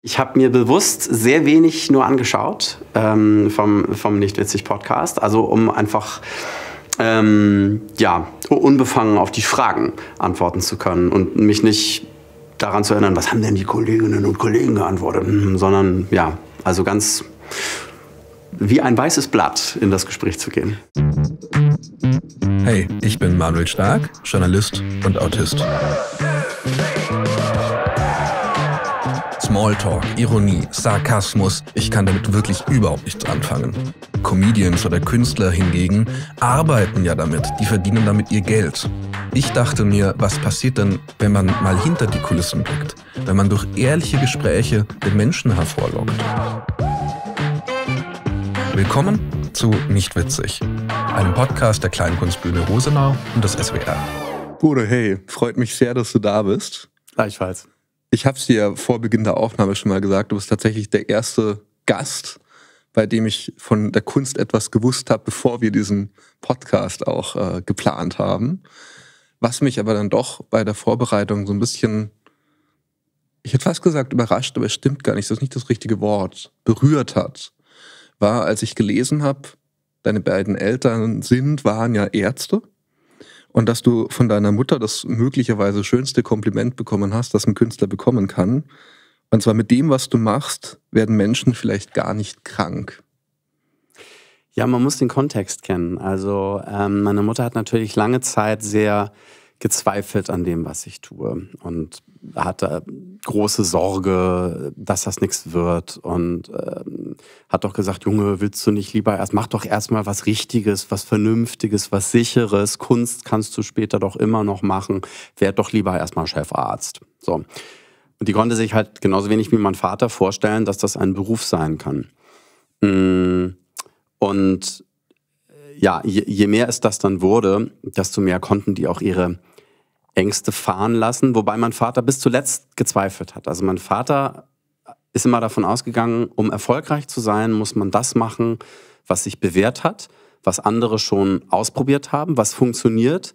Ich habe mir bewusst sehr wenig nur angeschaut ähm, vom, vom Nicht-Witzig-Podcast, also um einfach ähm, ja, unbefangen auf die Fragen antworten zu können und mich nicht daran zu erinnern, was haben denn die Kolleginnen und Kollegen geantwortet, hm, sondern ja, also ganz wie ein weißes Blatt in das Gespräch zu gehen. Hey, ich bin Manuel Stark, Journalist und Autist. Smalltalk, Ironie, Sarkasmus, ich kann damit wirklich überhaupt nichts anfangen. Comedians oder Künstler hingegen arbeiten ja damit, die verdienen damit ihr Geld. Ich dachte mir, was passiert denn, wenn man mal hinter die Kulissen blickt, wenn man durch ehrliche Gespräche den Menschen hervorlockt? Willkommen zu Nicht witzig, einem Podcast der Kleinkunstbühne Rosenau und des SWR. Bruder, hey, freut mich sehr, dass du da bist. Gleichfalls ich habe es dir vor Beginn der Aufnahme schon mal gesagt, du bist tatsächlich der erste Gast, bei dem ich von der Kunst etwas gewusst habe, bevor wir diesen Podcast auch äh, geplant haben. Was mich aber dann doch bei der Vorbereitung so ein bisschen, ich hätte fast gesagt überrascht, aber es stimmt gar nicht, das ist nicht das richtige Wort, berührt hat, war, als ich gelesen habe, deine beiden Eltern sind, waren ja Ärzte. Und dass du von deiner Mutter das möglicherweise schönste Kompliment bekommen hast, das ein Künstler bekommen kann. Und zwar mit dem, was du machst, werden Menschen vielleicht gar nicht krank. Ja, man muss den Kontext kennen. Also ähm, meine Mutter hat natürlich lange Zeit sehr gezweifelt an dem, was ich tue. Und hatte große Sorge, dass das nichts wird und ähm, hat doch gesagt, Junge, willst du nicht lieber erst, mach doch erstmal was Richtiges, was Vernünftiges, was Sicheres. Kunst kannst du später doch immer noch machen. Werd doch lieber erstmal Chefarzt. So. Und die konnte sich halt genauso wenig wie mein Vater vorstellen, dass das ein Beruf sein kann. Mm, und äh, ja, je, je mehr es das dann wurde, desto mehr konnten die auch ihre Ängste fahren lassen, wobei mein Vater bis zuletzt gezweifelt hat. Also mein Vater ist immer davon ausgegangen, um erfolgreich zu sein, muss man das machen, was sich bewährt hat, was andere schon ausprobiert haben, was funktioniert,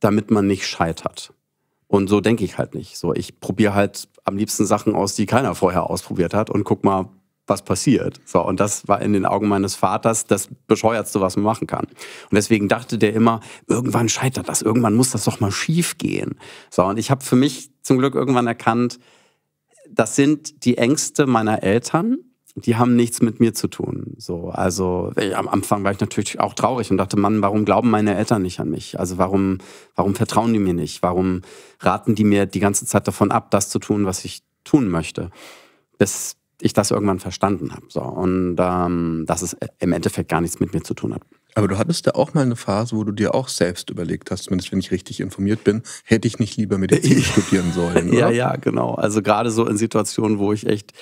damit man nicht scheitert. Und so denke ich halt nicht. So, ich probiere halt am liebsten Sachen aus, die keiner vorher ausprobiert hat und guck mal, was passiert. So, und das war in den Augen meines Vaters das bescheuertste, was man machen kann. Und deswegen dachte der immer, irgendwann scheitert das, irgendwann muss das doch mal schief gehen. So, und ich habe für mich zum Glück irgendwann erkannt, das sind die Ängste meiner Eltern. Die haben nichts mit mir zu tun. So, also äh, am Anfang war ich natürlich auch traurig und dachte, Mann, warum glauben meine Eltern nicht an mich? Also warum, warum vertrauen die mir nicht? Warum raten die mir die ganze Zeit davon ab, das zu tun, was ich tun möchte? Bis ich das irgendwann verstanden habe. So, und ähm, dass es äh, im Endeffekt gar nichts mit mir zu tun hat. Aber du hattest ja auch mal eine Phase, wo du dir auch selbst überlegt hast, zumindest wenn ich richtig informiert bin, hätte ich nicht lieber Medizin studieren sollen. Oder? Ja, ja, genau. Also gerade so in Situationen, wo ich echt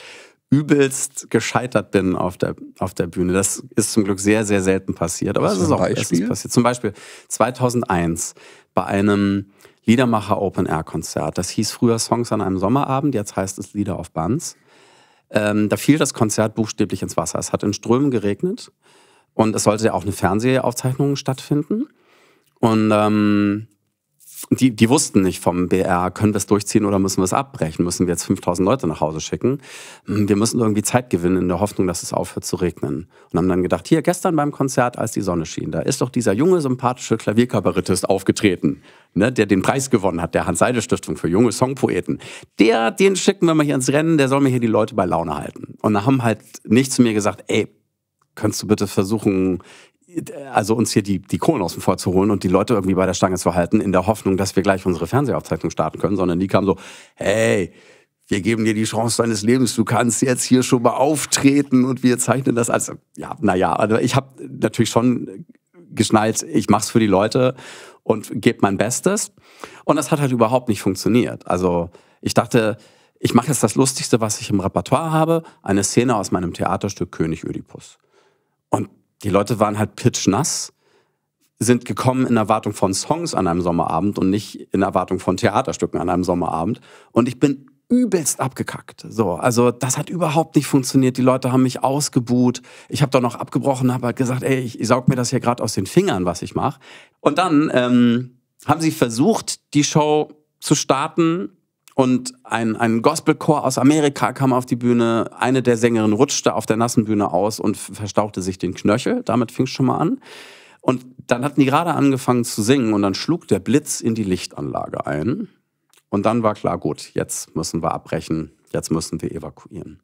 übelst gescheitert bin auf der, auf der Bühne. Das ist zum Glück sehr, sehr selten passiert. Aber es ist auch Beispiel? passiert. Zum Beispiel 2001 bei einem Liedermacher Open Air Konzert. Das hieß früher Songs an einem Sommerabend, jetzt heißt es Lieder auf Bands. Ähm, da fiel das Konzert buchstäblich ins Wasser. Es hat in Strömen geregnet und es sollte ja auch eine Fernsehaufzeichnung stattfinden. Und ähm, die, die wussten nicht vom BR, können wir es durchziehen oder müssen wir es abbrechen? Müssen wir jetzt 5000 Leute nach Hause schicken? Hm, wir müssen irgendwie Zeit gewinnen in der Hoffnung, dass es aufhört zu regnen. Und haben dann gedacht, hier gestern beim Konzert, als die Sonne schien, da ist doch dieser junge, sympathische Klavierkabarettist aufgetreten, ne, der den Preis gewonnen hat, der Hans-Seide-Stiftung für junge Songpoeten. Der, den schicken wir mal hier ins Rennen, der soll mir hier die Leute bei Laune halten. Und da haben halt nicht zu mir gesagt, ey, kannst du bitte versuchen, also uns hier die, die Kohlen außen vor zu holen und die Leute irgendwie bei der Stange zu halten, in der Hoffnung, dass wir gleich unsere Fernsehaufzeichnung starten können, sondern die kamen so, hey, wir geben dir die Chance deines Lebens, du kannst jetzt hier schon mal auftreten und wir zeichnen das Also, ja, naja, also ich habe natürlich schon geschnallt, ich mach's für die Leute und gebe mein Bestes. Und das hat halt überhaupt nicht funktioniert. Also ich dachte, ich mache jetzt das Lustigste, was ich im Repertoire habe, eine Szene aus meinem Theaterstück König Ödipus. Und die Leute waren halt pitchnass, sind gekommen in Erwartung von Songs an einem Sommerabend und nicht in Erwartung von Theaterstücken an einem Sommerabend. Und ich bin übelst abgekackt. So, also das hat überhaupt nicht funktioniert. Die Leute haben mich ausgebuht. Ich habe da noch abgebrochen, habe halt gesagt, ey, ich, ich saug mir das hier gerade aus den Fingern, was ich mache. Und dann ähm, haben sie versucht, die Show zu starten und ein, ein Gospelchor aus Amerika kam auf die Bühne. Eine der Sängerinnen rutschte auf der nassen Bühne aus und verstauchte sich den Knöchel. Damit fing es schon mal an. Und dann hatten die gerade angefangen zu singen und dann schlug der Blitz in die Lichtanlage ein. Und dann war klar, gut, jetzt müssen wir abbrechen, jetzt müssen wir evakuieren.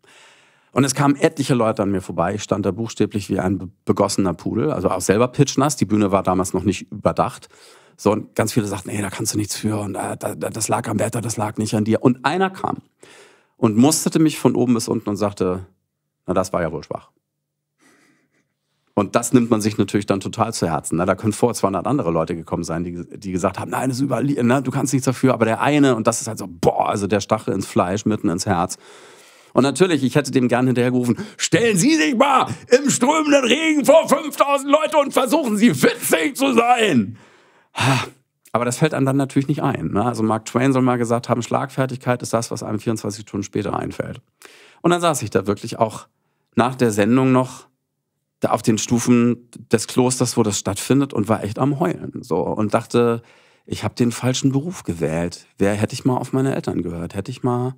Und es kamen etliche Leute an mir vorbei. Ich stand da buchstäblich wie ein begossener Pudel, also auch selber pitchnass. Die Bühne war damals noch nicht überdacht. So, und ganz viele sagten, ey, da kannst du nichts für und äh, das lag am Wetter, das lag nicht an dir. Und einer kam und musterte mich von oben bis unten und sagte, na, das war ja wohl schwach. Und das nimmt man sich natürlich dann total zu Herzen. Na, ne? da können vor 200 andere Leute gekommen sein, die, die gesagt haben, nein, das überall, ne, du kannst nichts dafür, aber der eine, und das ist halt so, boah, also der Stachel ins Fleisch, mitten ins Herz. Und natürlich, ich hätte dem gern hinterhergerufen, stellen Sie sich mal im strömenden Regen vor 5000 Leute und versuchen Sie witzig zu sein. Aber das fällt einem dann natürlich nicht ein. Ne? Also Mark Twain soll mal gesagt haben, Schlagfertigkeit ist das, was einem 24 Stunden später einfällt. Und dann saß ich da wirklich auch nach der Sendung noch da auf den Stufen des Klosters, wo das stattfindet, und war echt am Heulen. So und dachte, ich habe den falschen Beruf gewählt. Wer hätte ich mal auf meine Eltern gehört? Hätte ich mal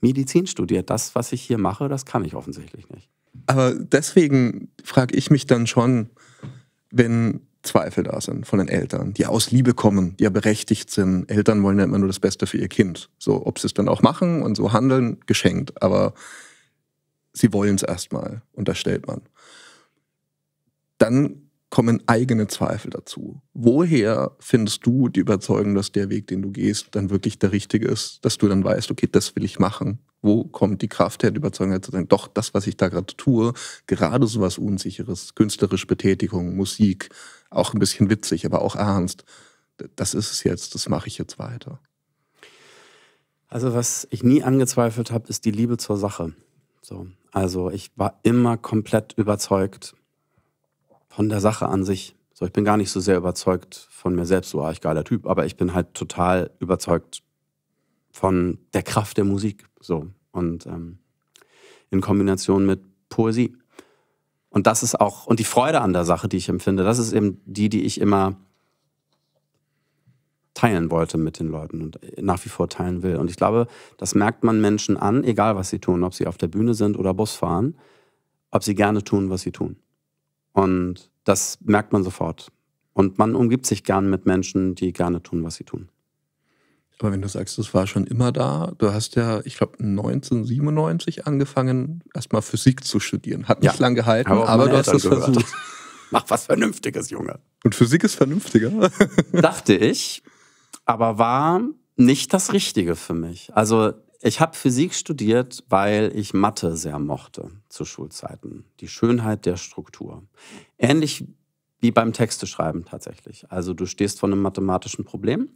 Medizin studiert? Das, was ich hier mache, das kann ich offensichtlich nicht. Aber deswegen frage ich mich dann schon, wenn Zweifel da sind von den Eltern, die aus Liebe kommen, die ja berechtigt sind. Eltern wollen ja immer nur das Beste für ihr Kind. So, ob sie es dann auch machen und so handeln, geschenkt. Aber sie wollen es erstmal, unterstellt man. Dann kommen eigene Zweifel dazu. Woher findest du die Überzeugung, dass der Weg, den du gehst, dann wirklich der richtige ist, dass du dann weißt, okay, das will ich machen? Wo kommt die Kraft her, die Überzeugung zu sein, doch, das, was ich da gerade tue, gerade so was Unsicheres, künstlerische Betätigung, Musik, auch ein bisschen witzig, aber auch ernst, das ist es jetzt, das mache ich jetzt weiter. Also was ich nie angezweifelt habe, ist die Liebe zur Sache. So. Also ich war immer komplett überzeugt, von der Sache an sich. So, ich bin gar nicht so sehr überzeugt von mir selbst, so ah, ich geiler Typ, aber ich bin halt total überzeugt von der Kraft der Musik. So. Und ähm, in Kombination mit Poesie. Und das ist auch, und die Freude an der Sache, die ich empfinde, das ist eben die, die ich immer teilen wollte mit den Leuten und nach wie vor teilen will. Und ich glaube, das merkt man Menschen an, egal was sie tun, ob sie auf der Bühne sind oder Bus fahren, ob sie gerne tun, was sie tun. Und das merkt man sofort. Und man umgibt sich gern mit Menschen, die gerne tun, was sie tun. Aber wenn du sagst, das war schon immer da, du hast ja, ich glaube, 1997 angefangen, erstmal Physik zu studieren. Hat nicht ja, lang gehalten, aber du hast es versucht. Mach was Vernünftiges, Junge. Und Physik ist vernünftiger? Dachte ich, aber war nicht das Richtige für mich. Also ich habe Physik studiert, weil ich Mathe sehr mochte zu Schulzeiten. Die Schönheit der Struktur. Ähnlich wie beim Texteschreiben tatsächlich. Also du stehst vor einem mathematischen Problem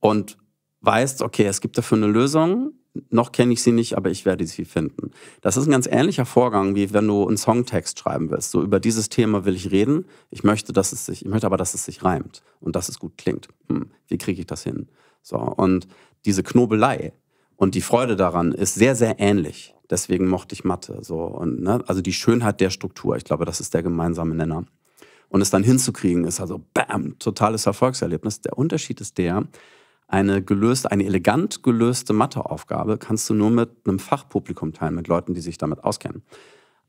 und weißt, okay, es gibt dafür eine Lösung. Noch kenne ich sie nicht, aber ich werde sie finden. Das ist ein ganz ähnlicher Vorgang, wie wenn du einen Songtext schreiben willst. So über dieses Thema will ich reden. Ich möchte, dass es sich, ich möchte aber, dass es sich reimt und dass es gut klingt. Hm, wie kriege ich das hin? So, und diese Knobelei und die Freude daran ist sehr, sehr ähnlich. Deswegen mochte ich Mathe. So, und, ne? Also die Schönheit der Struktur, ich glaube, das ist der gemeinsame Nenner. Und es dann hinzukriegen, ist also bam, totales Erfolgserlebnis. Der Unterschied ist der, eine gelöste, eine elegant gelöste Matheaufgabe kannst du nur mit einem Fachpublikum teilen, mit Leuten, die sich damit auskennen.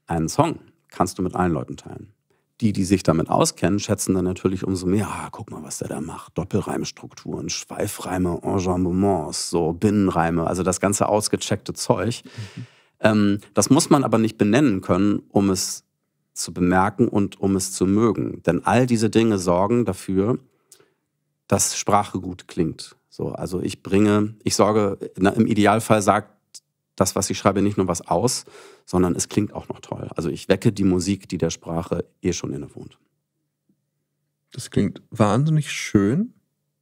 Einen Song kannst du mit allen Leuten teilen die, die sich damit auskennen, schätzen dann natürlich umso mehr, ah, guck mal, was der da macht. Doppelreimstrukturen, Schweifreime, Enjambements, so Binnenreime, also das ganze ausgecheckte Zeug. Mhm. Ähm, das muss man aber nicht benennen können, um es zu bemerken und um es zu mögen. Denn all diese Dinge sorgen dafür, dass Sprache gut klingt. So, also ich bringe, ich sorge, na, im Idealfall sagt das, was ich schreibe, nicht nur was aus, sondern es klingt auch noch toll. Also ich wecke die Musik, die der Sprache eh schon innewohnt. Das klingt wahnsinnig schön,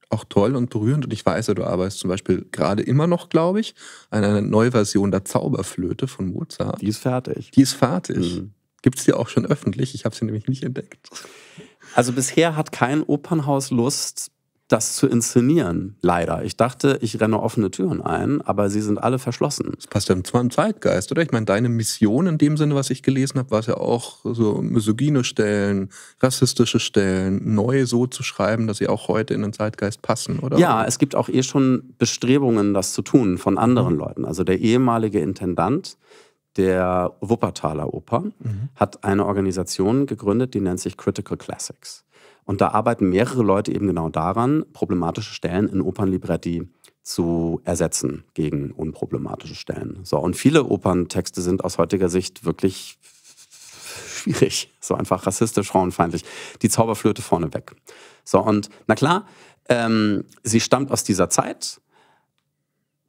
auch toll und berührend. Und ich weiß ja, du arbeitest zum Beispiel gerade immer noch, glaube ich, an einer Neuversion der Zauberflöte von Mozart. Die ist fertig. Die ist fertig. Mhm. Gibt es die auch schon öffentlich? Ich habe sie nämlich nicht entdeckt. Also bisher hat kein Opernhaus Lust, das zu inszenieren, leider. Ich dachte, ich renne offene Türen ein, aber sie sind alle verschlossen. Das passt ja zwar im Zeitgeist, oder? Ich meine, deine Mission in dem Sinne, was ich gelesen habe, war es ja auch so misogyne Stellen, rassistische Stellen, neu so zu schreiben, dass sie auch heute in den Zeitgeist passen, oder? Ja, es gibt auch eh schon Bestrebungen, das zu tun von mhm. anderen mhm. Leuten. Also der ehemalige Intendant der Wuppertaler Oper mhm. hat eine Organisation gegründet, die nennt sich Critical Classics. Und da arbeiten mehrere Leute eben genau daran, problematische Stellen in Opernlibretti zu ersetzen gegen unproblematische Stellen. So, und viele Operntexte sind aus heutiger Sicht wirklich schwierig, so einfach rassistisch, frauenfeindlich. Die Zauberflöte vorneweg. So, und na klar, ähm, sie stammt aus dieser Zeit.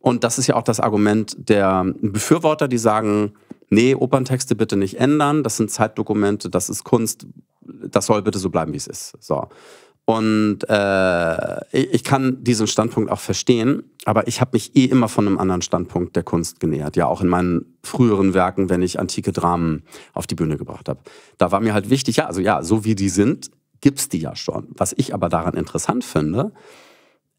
Und das ist ja auch das Argument der Befürworter, die sagen, nee, Operntexte bitte nicht ändern, das sind Zeitdokumente, das ist Kunst, das soll bitte so bleiben, wie es ist. So. Und äh, ich kann diesen Standpunkt auch verstehen, aber ich habe mich eh immer von einem anderen Standpunkt der Kunst genähert. Ja, auch in meinen früheren Werken, wenn ich antike Dramen auf die Bühne gebracht habe. Da war mir halt wichtig, ja, also ja, so wie die sind, gibt's die ja schon. Was ich aber daran interessant finde,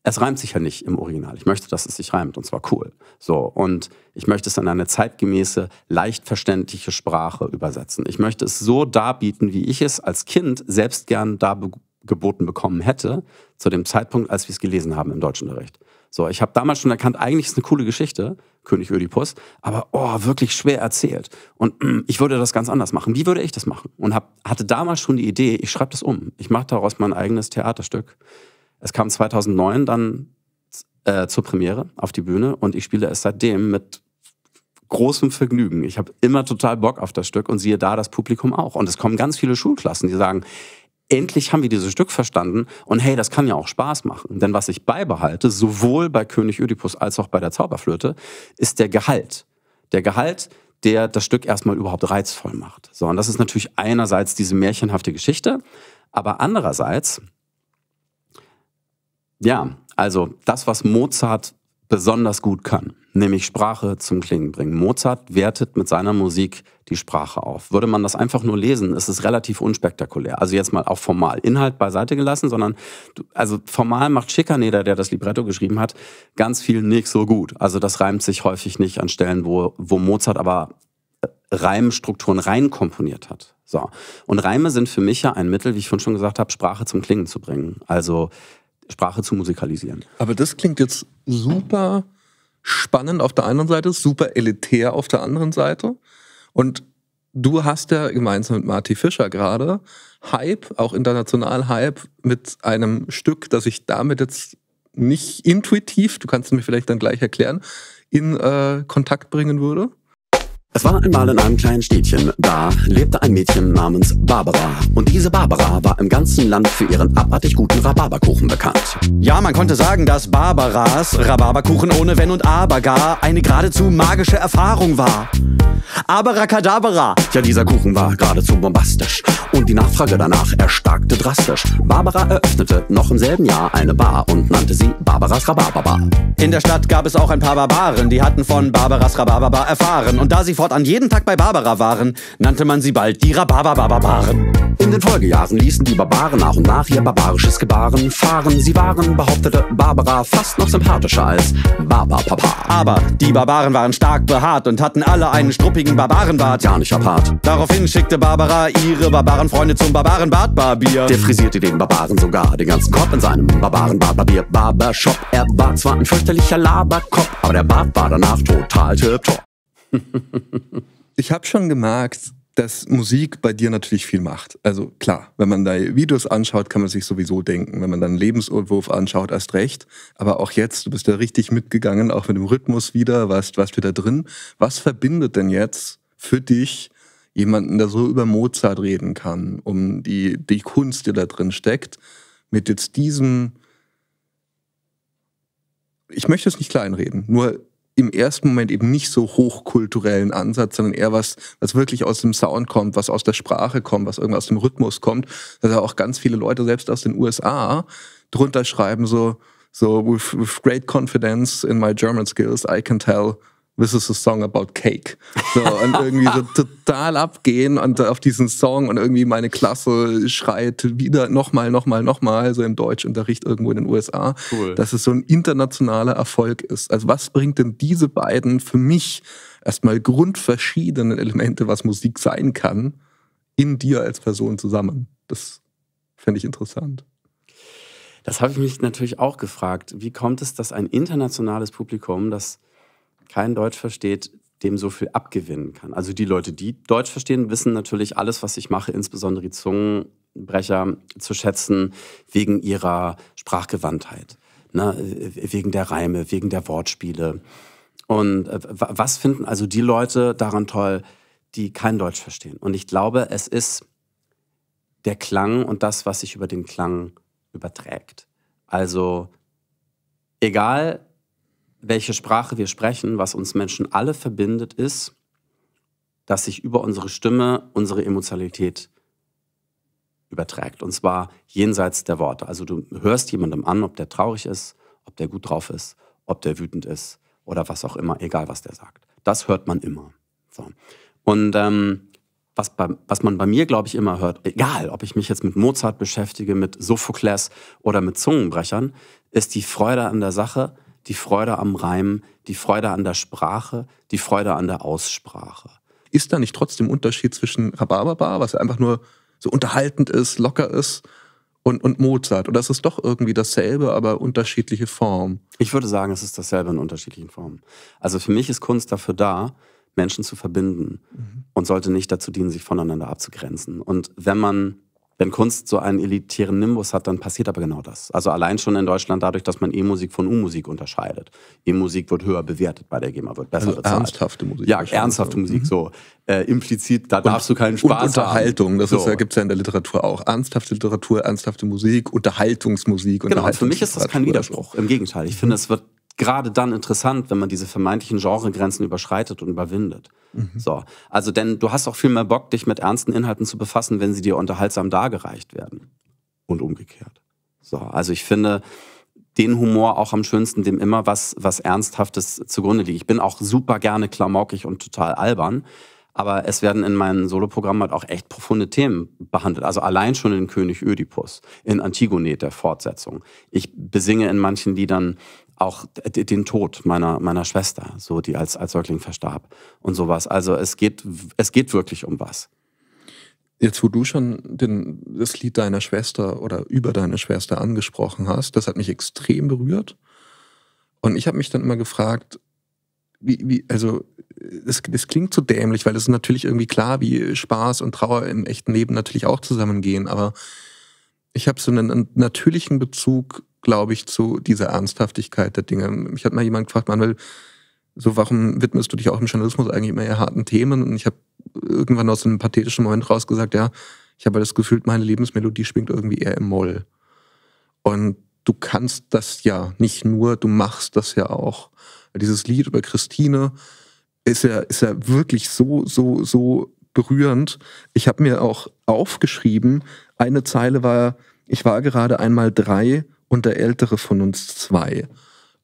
es reimt sich ja nicht im Original. Ich möchte, dass es sich reimt und zwar cool. So und ich möchte es in eine zeitgemäße, leicht verständliche Sprache übersetzen. Ich möchte es so darbieten, wie ich es als Kind selbst gern dargeboten bekommen hätte zu dem Zeitpunkt, als wir es gelesen haben im deutschen Unterricht. So, ich habe damals schon erkannt, eigentlich ist eine coole Geschichte, König Ödipus, aber oh, wirklich schwer erzählt. Und mm, ich würde das ganz anders machen. Wie würde ich das machen? Und hab, hatte damals schon die Idee, ich schreibe das um. Ich mache daraus mein eigenes Theaterstück es kam 2009 dann äh, zur Premiere auf die Bühne und ich spiele es seitdem mit großem Vergnügen. Ich habe immer total Bock auf das Stück und siehe da das Publikum auch. Und es kommen ganz viele Schulklassen, die sagen, endlich haben wir dieses Stück verstanden und hey, das kann ja auch Spaß machen. Denn was ich beibehalte, sowohl bei König Oedipus als auch bei der Zauberflöte, ist der Gehalt. Der Gehalt, der das Stück erstmal überhaupt reizvoll macht. So, und das ist natürlich einerseits diese märchenhafte Geschichte, aber andererseits ja, also das, was Mozart besonders gut kann, nämlich Sprache zum Klingen bringen. Mozart wertet mit seiner Musik die Sprache auf. Würde man das einfach nur lesen, ist es relativ unspektakulär. Also jetzt mal auch formal Inhalt beiseite gelassen, sondern du, also formal macht Schikaneder, der das Libretto geschrieben hat, ganz viel nicht so gut. Also das reimt sich häufig nicht an Stellen, wo, wo Mozart aber äh, Reimstrukturen reinkomponiert hat. So. Und Reime sind für mich ja ein Mittel, wie ich vorhin schon gesagt habe, Sprache zum Klingen zu bringen. Also Sprache zu musikalisieren. Aber das klingt jetzt super spannend auf der einen Seite, super elitär auf der anderen Seite. Und du hast ja gemeinsam mit Marty Fischer gerade Hype, auch international Hype, mit einem Stück, das ich damit jetzt nicht intuitiv, du kannst mir vielleicht dann gleich erklären, in äh, Kontakt bringen würde. Es war einmal in einem kleinen Städtchen, da lebte ein Mädchen namens Barbara. Und diese Barbara war im ganzen Land für ihren abartig guten Rhabarberkuchen bekannt. Ja, man konnte sagen, dass Barbaras Rhabarberkuchen ohne Wenn und Aber gar eine geradezu magische Erfahrung war. Abracadabra! Ja, dieser Kuchen war geradezu bombastisch. Und die Nachfrage danach erstarkte drastisch. Barbara eröffnete noch im selben Jahr eine Bar und nannte sie Barbaras Rhabarberbar. In der Stadt gab es auch ein paar Barbaren, die hatten von Barbaras Rhabarberbar erfahren. Und da sie fortan jeden Tag bei Barbara waren, nannte man sie bald die Rhabarberbarbaren. In den Folgejahren ließen die Barbaren nach und nach ihr barbarisches Gebaren fahren. Sie waren, behauptete Barbara, fast noch sympathischer als Barbarpapa. Aber die Barbaren waren stark behaart und hatten alle einen struppigen Barbarenbart. Gar nicht apart. Daraufhin schickte Barbara ihre Barbarenfreunde zum Barbarenbartbarbier. Der frisierte den Barbaren sogar den ganzen Kopf in seinem Barbarenbartbarbier Barbershop. Er war zwar ein fürchterlicher Laberkopf, aber der Bart war danach total tipptopp. ich habe schon gemerkt, dass Musik bei dir natürlich viel macht. Also klar, wenn man da Videos anschaut, kann man sich sowieso denken. Wenn man dann Lebensentwurf anschaut, erst recht. Aber auch jetzt, du bist da richtig mitgegangen, auch mit dem Rhythmus wieder, warst, warst wieder drin. Was verbindet denn jetzt für dich jemanden, der so über Mozart reden kann, um die, die Kunst, die da drin steckt, mit jetzt diesem... Ich möchte es nicht kleinreden, nur im ersten Moment eben nicht so hochkulturellen Ansatz, sondern eher was, was wirklich aus dem Sound kommt, was aus der Sprache kommt, was irgendwas aus dem Rhythmus kommt, dass also auch ganz viele Leute selbst aus den USA drunter schreiben so so with, with great confidence in my German skills I can tell this is a song about cake. So, und irgendwie so total abgehen und auf diesen Song und irgendwie meine Klasse schreit wieder nochmal, nochmal, nochmal, so im Deutschunterricht irgendwo in den USA, cool. dass es so ein internationaler Erfolg ist. Also was bringt denn diese beiden für mich erstmal grundverschiedenen Elemente, was Musik sein kann, in dir als Person zusammen? Das fände ich interessant. Das habe ich mich natürlich auch gefragt. Wie kommt es, dass ein internationales Publikum, das kein Deutsch versteht, dem so viel abgewinnen kann. Also die Leute, die Deutsch verstehen, wissen natürlich alles, was ich mache, insbesondere die Zungenbrecher, zu schätzen wegen ihrer Sprachgewandtheit, ne? wegen der Reime, wegen der Wortspiele. Und äh, was finden also die Leute daran toll, die kein Deutsch verstehen? Und ich glaube, es ist der Klang und das, was sich über den Klang überträgt. Also egal, welche Sprache wir sprechen, was uns Menschen alle verbindet, ist, dass sich über unsere Stimme unsere Emotionalität überträgt. Und zwar jenseits der Worte. Also du hörst jemandem an, ob der traurig ist, ob der gut drauf ist, ob der wütend ist oder was auch immer, egal was der sagt. Das hört man immer. So. Und ähm, was, bei, was man bei mir, glaube ich, immer hört, egal ob ich mich jetzt mit Mozart beschäftige, mit Sophokles oder mit Zungenbrechern, ist die Freude an der Sache, die Freude am Reimen, die Freude an der Sprache, die Freude an der Aussprache. Ist da nicht trotzdem Unterschied zwischen Rhabarberbar, was einfach nur so unterhaltend ist, locker ist, und, und Mozart? Oder ist es doch irgendwie dasselbe, aber unterschiedliche Form? Ich würde sagen, es ist dasselbe in unterschiedlichen Formen. Also für mich ist Kunst dafür da, Menschen zu verbinden mhm. und sollte nicht dazu dienen, sich voneinander abzugrenzen. Und wenn man wenn Kunst so einen elitären Nimbus hat, dann passiert aber genau das. Also allein schon in Deutschland dadurch, dass man E-Musik von U-Musik unterscheidet. E-Musik wird höher bewertet bei der GEMA, wird besser also bezahlt. ernsthafte Musik. Ja, ernsthafte Musik, mhm. so. Äh, implizit, da und, darfst du keinen Spaß und Unterhaltung, das so. gibt es ja in der Literatur auch. Ernsthafte Literatur, ernsthafte Musik, Unterhaltungsmusik. Genau, Unterhaltungs für mich ist das kein Widerspruch. Im Gegenteil, ich finde, mhm. es wird gerade dann interessant, wenn man diese vermeintlichen Genregrenzen überschreitet und überwindet. Mhm. So. Also, denn du hast auch viel mehr Bock, dich mit ernsten Inhalten zu befassen, wenn sie dir unterhaltsam dargereicht werden. Und umgekehrt. So. Also, ich finde, den Humor auch am schönsten, dem immer was, was Ernsthaftes zugrunde liegt. Ich bin auch super gerne klamaukig und total albern. Aber es werden in meinen Soloprogrammen halt auch echt profunde Themen behandelt. Also allein schon in König Ödipus, in Antigone der Fortsetzung. Ich besinge in manchen Liedern auch den Tod meiner, meiner Schwester, so die als, als Säugling verstarb und sowas. Also es geht, es geht wirklich um was. Jetzt, wo du schon den, das Lied deiner Schwester oder über deine Schwester angesprochen hast, das hat mich extrem berührt. Und ich habe mich dann immer gefragt, wie, wie, also es, das klingt so dämlich, weil es ist natürlich irgendwie klar, wie Spaß und Trauer im echten Leben natürlich auch zusammengehen, aber ich habe so einen natürlichen Bezug glaube ich, zu dieser Ernsthaftigkeit der Dinge. Mich hat mal jemand gefragt, Manuel, so warum widmest du dich auch im Journalismus eigentlich immer eher harten Themen? Und ich habe irgendwann aus einem pathetischen Moment raus gesagt, ja, ich habe halt das Gefühl, meine Lebensmelodie schwingt irgendwie eher im Moll. Und du kannst das ja nicht nur, du machst das ja auch. Dieses Lied über Christine ist ja, ist ja wirklich so, so, so berührend. Ich habe mir auch aufgeschrieben, eine Zeile war, ich war gerade einmal drei und der ältere von uns zwei.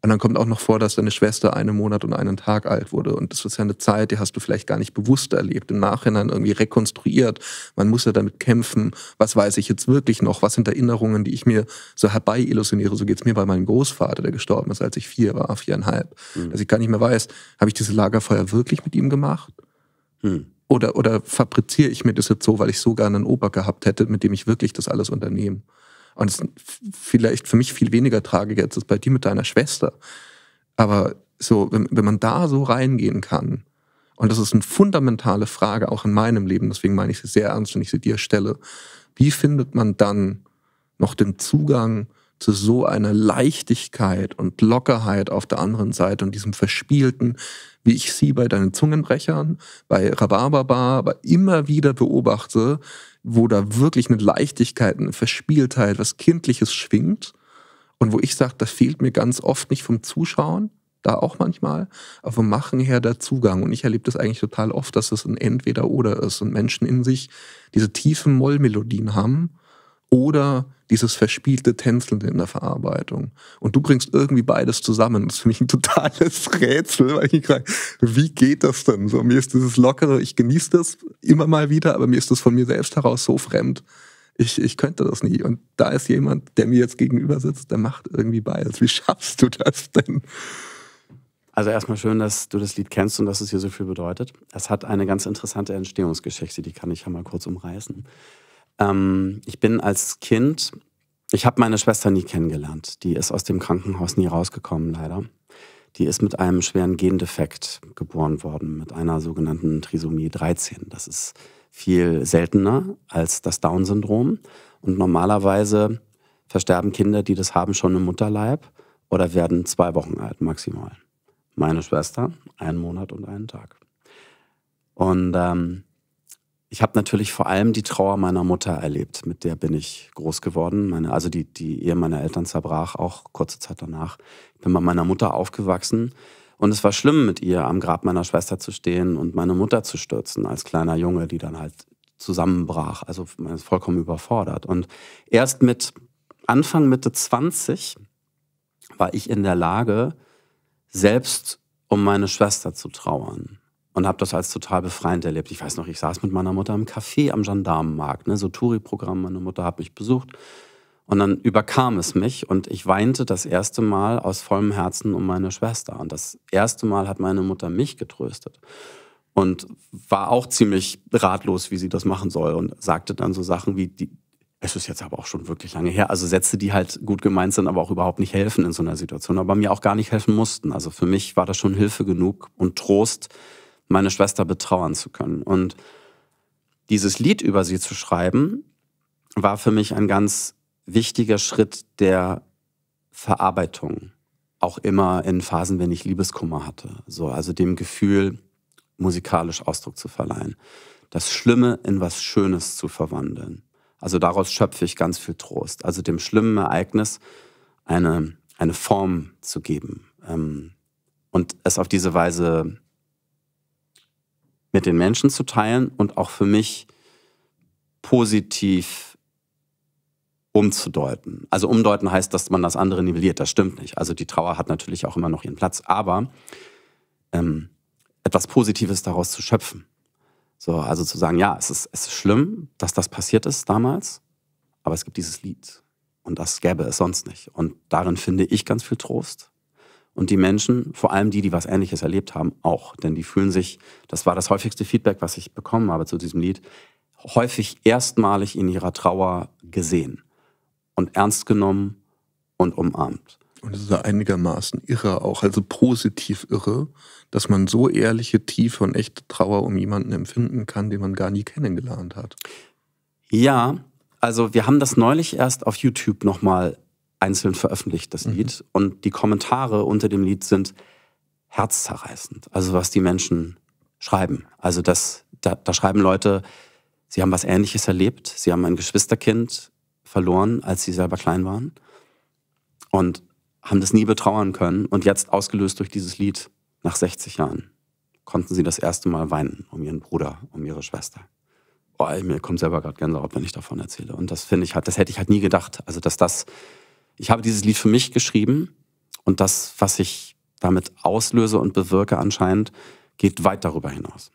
Und dann kommt auch noch vor, dass deine Schwester einen Monat und einen Tag alt wurde. Und das ist ja eine Zeit, die hast du vielleicht gar nicht bewusst erlebt, im Nachhinein irgendwie rekonstruiert. Man muss ja damit kämpfen. Was weiß ich jetzt wirklich noch? Was sind Erinnerungen, die ich mir so herbei illusioniere? So geht's mir bei meinem Großvater, der gestorben ist, als ich vier war, viereinhalb. Hm. Dass ich gar nicht mehr weiß, habe ich diese Lagerfeuer wirklich mit ihm gemacht? Hm. Oder, oder fabriziere ich mir das jetzt so, weil ich so gerne einen Opa gehabt hätte, mit dem ich wirklich das alles unternehme? Und es ist vielleicht für mich viel weniger tragisch jetzt als bei dir mit deiner Schwester. Aber so, wenn, wenn man da so reingehen kann, und das ist eine fundamentale Frage auch in meinem Leben, deswegen meine ich sie sehr ernst, wenn ich sie dir stelle, wie findet man dann noch den Zugang zu so einer Leichtigkeit und Lockerheit auf der anderen Seite und diesem verspielten, wie ich sie bei deinen Zungenbrechern, bei Rhabarberbar, aber immer wieder beobachte, wo da wirklich eine Leichtigkeit, eine Verspieltheit, was Kindliches schwingt. Und wo ich sage, das fehlt mir ganz oft nicht vom Zuschauen, da auch manchmal, aber vom Machen her der Zugang. Und ich erlebe das eigentlich total oft, dass es ein Entweder-Oder ist und Menschen in sich diese tiefen Mollmelodien haben oder dieses verspielte Tänzelnde in der Verarbeitung. Und du bringst irgendwie beides zusammen. Das ist für mich ein totales Rätsel, weil ich frage, wie geht das denn? So, mir ist dieses Lockere, ich genieße das immer mal wieder, aber mir ist das von mir selbst heraus so fremd. Ich, ich könnte das nie. Und da ist jemand, der mir jetzt gegenüber sitzt, der macht irgendwie beides. Wie schaffst du das denn? Also erstmal schön, dass du das Lied kennst und dass es hier so viel bedeutet. Es hat eine ganz interessante Entstehungsgeschichte, die kann ich ja mal kurz umreißen. Ähm, ich bin als Kind, ich habe meine Schwester nie kennengelernt. Die ist aus dem Krankenhaus nie rausgekommen, leider. Die ist mit einem schweren Gendefekt geboren worden, mit einer sogenannten Trisomie 13. Das ist viel seltener als das Down-Syndrom. Und normalerweise versterben Kinder, die das haben, schon im Mutterleib oder werden zwei Wochen alt maximal. Meine Schwester, einen Monat und einen Tag. Und ähm, ich habe natürlich vor allem die Trauer meiner Mutter erlebt. Mit der bin ich groß geworden. Meine, also die, die Ehe meiner Eltern zerbrach auch kurze Zeit danach. Ich bin bei meiner Mutter aufgewachsen. Und es war schlimm, mit ihr am Grab meiner Schwester zu stehen und meine Mutter zu stürzen, als kleiner Junge, die dann halt zusammenbrach. Also man ist vollkommen überfordert. Und erst mit Anfang, Mitte 20 war ich in der Lage, selbst um meine Schwester zu trauern und habe das als total befreiend erlebt. Ich weiß noch, ich saß mit meiner Mutter im Café am Gendarmenmarkt, ne, so Touri-Programm. Meine Mutter hat mich besucht und dann überkam es mich und ich weinte das erste Mal aus vollem Herzen um meine Schwester. Und das erste Mal hat meine Mutter mich getröstet und war auch ziemlich ratlos, wie sie das machen soll und sagte dann so Sachen wie die es ist jetzt aber auch schon wirklich lange her. Also Sätze, die halt gut gemeint sind, aber auch überhaupt nicht helfen in so einer Situation, aber mir auch gar nicht helfen mussten. Also für mich war das schon Hilfe genug und Trost, meine Schwester betrauern zu können. Und dieses Lied über sie zu schreiben, war für mich ein ganz wichtiger Schritt der Verarbeitung. Auch immer in Phasen, wenn ich Liebeskummer hatte. So, also dem Gefühl, musikalisch Ausdruck zu verleihen. Das Schlimme in was Schönes zu verwandeln. Also daraus schöpfe ich ganz viel Trost. Also dem schlimmen Ereignis eine, eine Form zu geben. Ähm, und es auf diese Weise mit den Menschen zu teilen und auch für mich positiv umzudeuten. Also umdeuten heißt, dass man das andere nivelliert. Das stimmt nicht. Also die Trauer hat natürlich auch immer noch ihren Platz, aber ähm, etwas Positives daraus zu schöpfen. So, also zu sagen, ja, es ist, es ist schlimm, dass das passiert ist damals, aber es gibt dieses Lied und das gäbe es sonst nicht. Und darin finde ich ganz viel Trost und die Menschen, vor allem die, die was Ähnliches erlebt haben, auch. Denn die fühlen sich, das war das häufigste Feedback, was ich bekommen habe zu diesem Lied, häufig erstmalig in ihrer Trauer gesehen und ernst genommen und umarmt. Und es ist einigermaßen irre auch, also positiv irre, dass man so ehrliche, tiefe und echte Trauer um jemanden empfinden kann, den man gar nie kennengelernt hat. Ja, also wir haben das neulich erst auf YouTube nochmal einzeln veröffentlicht, das mhm. Lied. Und die Kommentare unter dem Lied sind herzzerreißend. Also was die Menschen schreiben. Also das, da, da schreiben Leute, sie haben was Ähnliches erlebt. Sie haben ein Geschwisterkind verloren, als sie selber klein waren. Und haben das nie betrauern können. Und jetzt ausgelöst durch dieses Lied nach 60 Jahren konnten sie das erste Mal weinen um ihren Bruder, um ihre Schwester. Boah, mir kommt selber gerade Gänsehaut, wenn ich davon erzähle. Und das finde ich halt, das hätte ich halt nie gedacht. Also, dass das ich habe dieses Lied für mich geschrieben und das, was ich damit auslöse und bewirke anscheinend, geht weit darüber hinaus.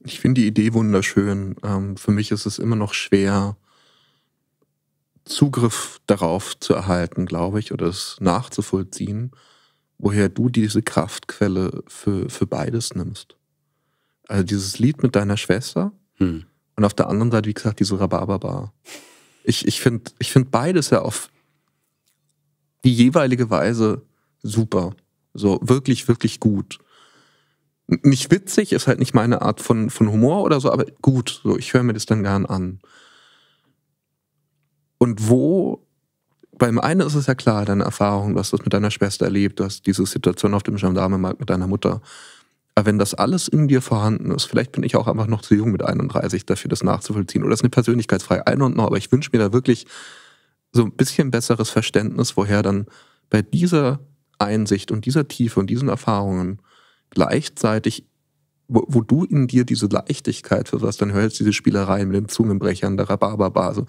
Ich finde die Idee wunderschön. Ähm, für mich ist es immer noch schwer, Zugriff darauf zu erhalten, glaube ich, oder es nachzuvollziehen, woher du diese Kraftquelle für, für beides nimmst. Also dieses Lied mit deiner Schwester hm. und auf der anderen Seite, wie gesagt, diese Rhabarberbar. Ich, ich finde ich find beides ja auf die jeweilige Weise super. So wirklich, wirklich gut. Nicht witzig, ist halt nicht meine Art von, von Humor oder so, aber gut. So, ich höre mir das dann gern an. Und wo, beim einen ist es ja klar, deine Erfahrung, du hast das mit deiner Schwester erlebt, du hast diese Situation auf dem Gendarmenmarkt mit deiner Mutter. Aber wenn das alles in dir vorhanden ist, vielleicht bin ich auch einfach noch zu jung mit 31 dafür, das nachzuvollziehen. Oder es ist eine persönlichkeitsfreie Einordnung, aber ich wünsche mir da wirklich so ein bisschen besseres Verständnis, woher dann bei dieser Einsicht und dieser Tiefe und diesen Erfahrungen gleichzeitig, wo, wo du in dir diese Leichtigkeit für was dann hörst, du diese Spielerei mit den Zungenbrechern, der Rhabarberbar, so.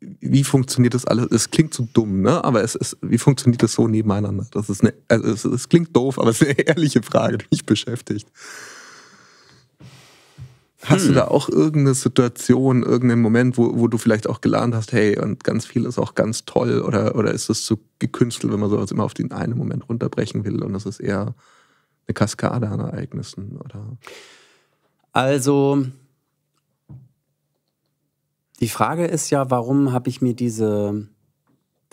Wie funktioniert das alles? Es klingt so dumm, ne? Aber es ist, wie funktioniert das so nebeneinander? Das ist eine, also es, es klingt doof, aber es ist eine ehrliche Frage, die mich beschäftigt. Hast hm. du da auch irgendeine Situation, irgendeinen Moment, wo, wo du vielleicht auch gelernt hast, hey, und ganz viel ist auch ganz toll? Oder, oder ist das zu so gekünstelt, wenn man sowas immer auf den einen Moment runterbrechen will und das ist eher eine Kaskade an Ereignissen? Oder? Also, die Frage ist ja, warum habe ich mir diese,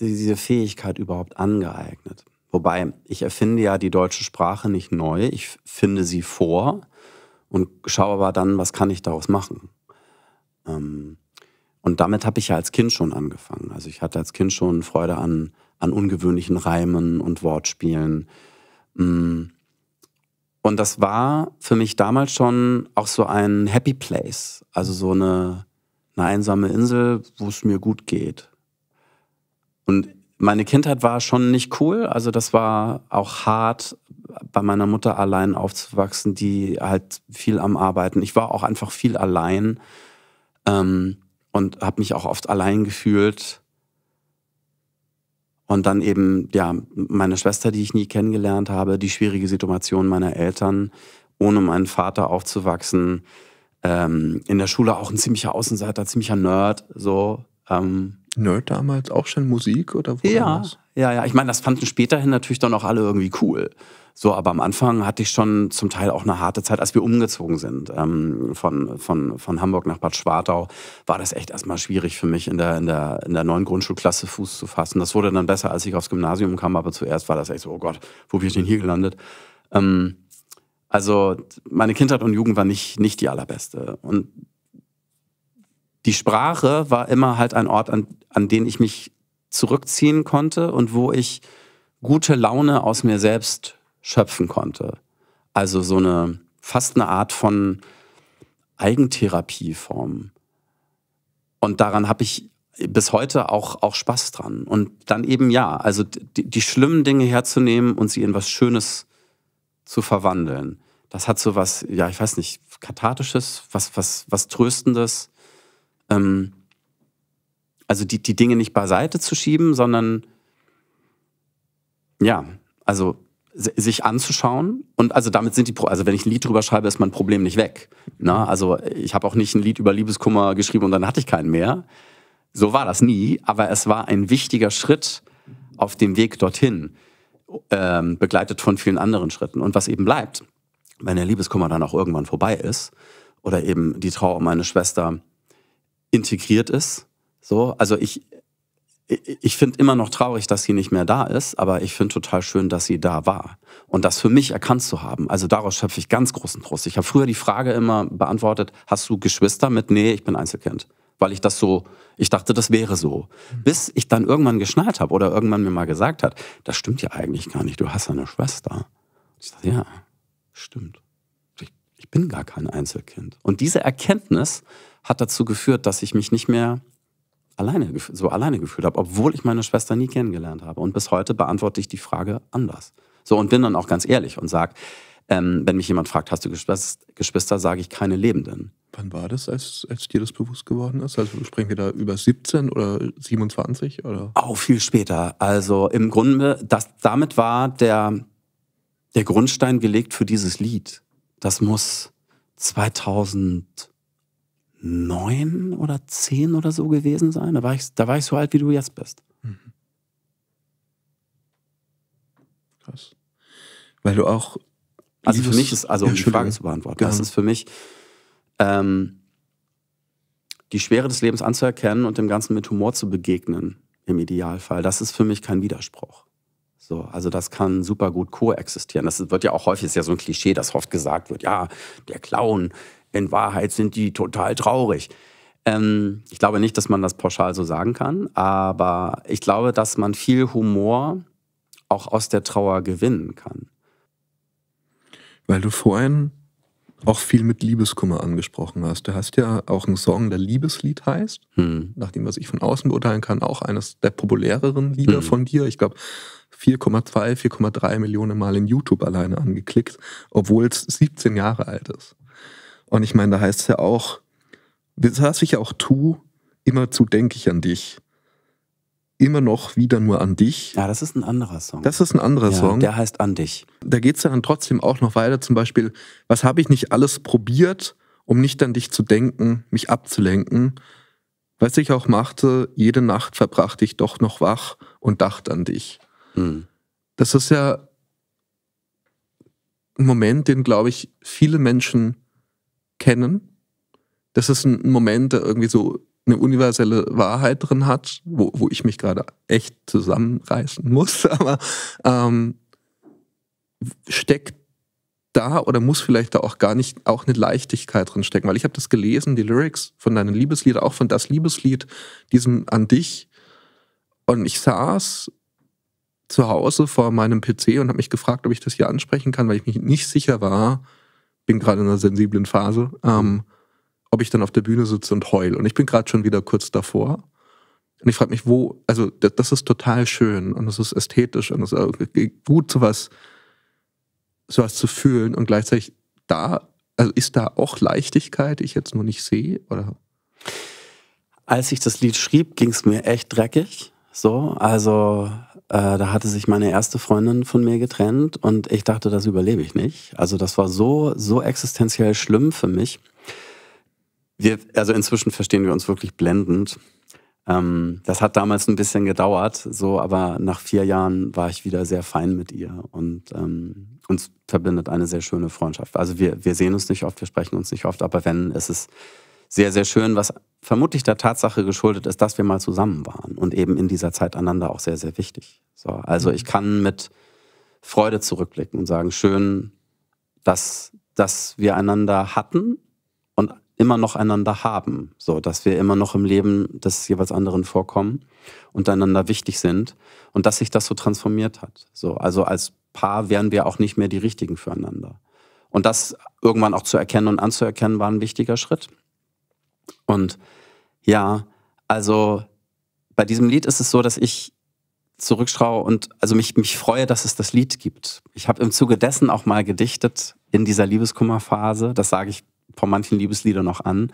diese Fähigkeit überhaupt angeeignet? Wobei, ich erfinde ja die deutsche Sprache nicht neu, ich finde sie vor und schaue aber dann, was kann ich daraus machen. Ähm, und damit habe ich ja als Kind schon angefangen. Also ich hatte als Kind schon Freude an, an ungewöhnlichen Reimen und Wortspielen. Mm. Und das war für mich damals schon auch so ein Happy Place, also so eine, eine einsame Insel, wo es mir gut geht. Und meine Kindheit war schon nicht cool, also das war auch hart, bei meiner Mutter allein aufzuwachsen, die halt viel am Arbeiten. Ich war auch einfach viel allein ähm, und habe mich auch oft allein gefühlt. Und dann eben, ja, meine Schwester, die ich nie kennengelernt habe, die schwierige Situation meiner Eltern, ohne meinen Vater aufzuwachsen. Ähm, in der Schule auch ein ziemlicher Außenseiter, ziemlicher Nerd, so. Ähm, Nerd damals auch schon Musik oder was? Ja, ja, ja. Ich meine, das fanden späterhin natürlich dann auch alle irgendwie cool. So, aber am Anfang hatte ich schon zum Teil auch eine harte Zeit, als wir umgezogen sind. Ähm, von, von, von Hamburg nach Bad Schwartau war das echt erstmal schwierig für mich, in der, in, der, in der neuen Grundschulklasse Fuß zu fassen. Das wurde dann besser, als ich aufs Gymnasium kam, aber zuerst war das echt so, oh Gott, wo bin ich denn hier gelandet? Ähm, also meine Kindheit und Jugend war nicht, nicht die allerbeste. Und die Sprache war immer halt ein Ort, an, an den ich mich zurückziehen konnte und wo ich gute Laune aus mir selbst schöpfen konnte. Also so eine fast eine Art von Eigentherapieform. Und daran habe ich bis heute auch, auch Spaß dran. Und dann eben ja, also die, die schlimmen Dinge herzunehmen und sie in was Schönes zu verwandeln. Das hat so was, ja, ich weiß nicht, Kathartisches, was, was, was Tröstendes. Ähm, also die, die Dinge nicht beiseite zu schieben, sondern ja, also sich anzuschauen. Und also damit sind die, Pro also wenn ich ein Lied drüber schreibe, ist mein Problem nicht weg. Na, ne? also ich habe auch nicht ein Lied über Liebeskummer geschrieben und dann hatte ich keinen mehr. So war das nie, aber es war ein wichtiger Schritt auf dem Weg dorthin, ähm, begleitet von vielen anderen Schritten. Und was eben bleibt, wenn der Liebeskummer dann auch irgendwann vorbei ist oder eben die Trauer um meine Schwester integriert ist, so, also ich, ich finde immer noch traurig, dass sie nicht mehr da ist, aber ich finde total schön, dass sie da war und das für mich erkannt zu haben. Also daraus schöpfe ich ganz großen Trost. Ich habe früher die Frage immer beantwortet, hast du Geschwister mit? Nee, ich bin Einzelkind, weil ich das so, ich dachte, das wäre so. Hm. Bis ich dann irgendwann geschnallt habe oder irgendwann mir mal gesagt hat, das stimmt ja eigentlich gar nicht, du hast eine Schwester. Ich dachte, ja, stimmt. Ich, ich bin gar kein Einzelkind. Und diese Erkenntnis hat dazu geführt, dass ich mich nicht mehr alleine, so alleine gefühlt habe, obwohl ich meine Schwester nie kennengelernt habe. Und bis heute beantworte ich die Frage anders. So und bin dann auch ganz ehrlich und sage, ähm, wenn mich jemand fragt, hast du Geschwister, sage ich keine Lebenden. Wann war das, als, als dir das bewusst geworden ist? Also sprechen wir da über 17 oder 27? Oder? oh, viel später. Also im Grunde, das, damit war der, der Grundstein gelegt für dieses Lied. Das muss 2000 neun oder zehn oder so gewesen sein. Da war ich, da war ich so alt, wie du jetzt bist. Mhm. Krass. Weil du auch. Also für mich ist, also um die Frage zu beantworten, genau. das ist für mich ähm, die Schwere des Lebens anzuerkennen und dem Ganzen mit Humor zu begegnen, im Idealfall, das ist für mich kein Widerspruch. So, also das kann super gut koexistieren. Das wird ja auch häufig, ist ja so ein Klischee, das oft gesagt wird, ja, der Clown, in Wahrheit sind die total traurig. Ähm, ich glaube nicht, dass man das pauschal so sagen kann, aber ich glaube, dass man viel Humor auch aus der Trauer gewinnen kann. Weil du vorhin auch viel mit Liebeskummer angesprochen hast. Du hast ja auch einen Song, der Liebeslied heißt. Hm. Nach dem, was ich von außen beurteilen kann, auch eines der populäreren Lieder hm. von dir. Ich glaube, 4,2, 4,3 Millionen Mal in YouTube alleine angeklickt, obwohl es 17 Jahre alt ist. Und ich meine, da heißt es ja auch, was ich auch tue, immerzu denke ich an dich. Immer noch wieder nur an dich. Ja, ah, das ist ein anderer Song. Das ist ein anderer ja, Song. Der heißt an dich. Da geht es ja dann trotzdem auch noch weiter. Zum Beispiel, was habe ich nicht alles probiert, um nicht an dich zu denken, mich abzulenken? Was ich auch machte, jede Nacht verbrachte ich doch noch wach und dachte an dich. Hm. Das ist ja ein Moment, den, glaube ich, viele Menschen kennen. Das ist ein Moment, der irgendwie so eine universelle Wahrheit drin hat, wo, wo ich mich gerade echt zusammenreißen muss, aber ähm, steckt da oder muss vielleicht da auch gar nicht auch eine Leichtigkeit drin stecken, weil ich habe das gelesen, die Lyrics von deinen Liebeslied, auch von das Liebeslied, diesem an dich. Und ich saß zu Hause vor meinem PC und habe mich gefragt, ob ich das hier ansprechen kann, weil ich mich nicht sicher war, bin gerade in einer sensiblen Phase, ähm, ob ich dann auf der Bühne sitze und heul. Und ich bin gerade schon wieder kurz davor. Und ich frage mich, wo, also das, ist total schön und es ist ästhetisch und es ist gut, sowas, sowas zu fühlen und gleichzeitig da, also ist da auch Leichtigkeit, die ich jetzt nur nicht sehe, oder? Als ich das Lied schrieb, ging es mir echt dreckig. So, also äh, da hatte sich meine erste Freundin von mir getrennt und ich dachte, das überlebe ich nicht. Also das war so, so existenziell schlimm für mich. Wir, also inzwischen verstehen wir uns wirklich blendend. Ähm, das hat damals ein bisschen gedauert, so, aber nach vier Jahren war ich wieder sehr fein mit ihr und ähm, uns verbindet eine sehr schöne Freundschaft. Also wir, wir sehen uns nicht oft, wir sprechen uns nicht oft, aber wenn, ist es ist sehr, sehr schön, was vermutlich der Tatsache geschuldet ist, dass wir mal zusammen waren und eben in dieser Zeit einander auch sehr, sehr wichtig. So, also mhm. ich kann mit Freude zurückblicken und sagen, schön, dass, dass wir einander hatten und immer noch einander haben, so dass wir immer noch im Leben des jeweils anderen vorkommen und einander wichtig sind und dass sich das so transformiert hat. So, also als Paar wären wir auch nicht mehr die richtigen füreinander. Und das irgendwann auch zu erkennen und anzuerkennen war ein wichtiger Schritt. Und ja, also bei diesem Lied ist es so, dass ich zurückschraue und also mich, mich freue, dass es das Lied gibt. Ich habe im Zuge dessen auch mal gedichtet in dieser Liebeskummerphase. Das sage ich vor manchen Liebesliedern noch an.